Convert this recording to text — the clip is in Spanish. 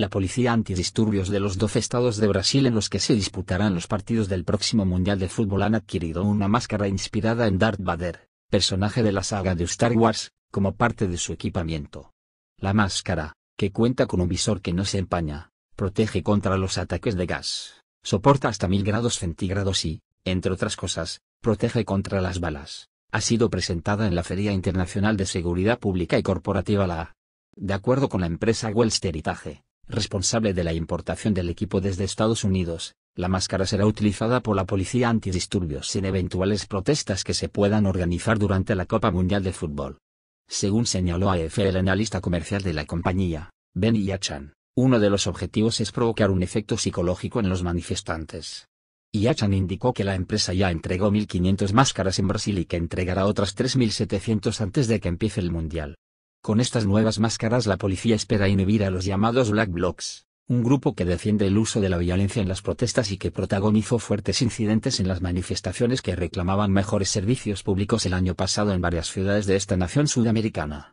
la policía antidisturbios de los 12 estados de Brasil en los que se disputarán los partidos del próximo Mundial de Fútbol han adquirido una máscara inspirada en Darth Vader, personaje de la saga de Star Wars, como parte de su equipamiento. La máscara, que cuenta con un visor que no se empaña, protege contra los ataques de gas, soporta hasta 1000 grados centígrados y, entre otras cosas, protege contra las balas. Ha sido presentada en la Feria Internacional de Seguridad Pública y Corporativa la A. De acuerdo con la empresa Wells responsable de la importación del equipo desde Estados Unidos, la máscara será utilizada por la policía antidisturbios en eventuales protestas que se puedan organizar durante la Copa Mundial de Fútbol. Según señaló AFL el analista comercial de la compañía, Ben Yachan, uno de los objetivos es provocar un efecto psicológico en los manifestantes. Yachan indicó que la empresa ya entregó 1.500 máscaras en Brasil y que entregará otras 3.700 antes de que empiece el Mundial. Con estas nuevas máscaras la policía espera inhibir a los llamados Black Blocs, un grupo que defiende el uso de la violencia en las protestas y que protagonizó fuertes incidentes en las manifestaciones que reclamaban mejores servicios públicos el año pasado en varias ciudades de esta nación sudamericana.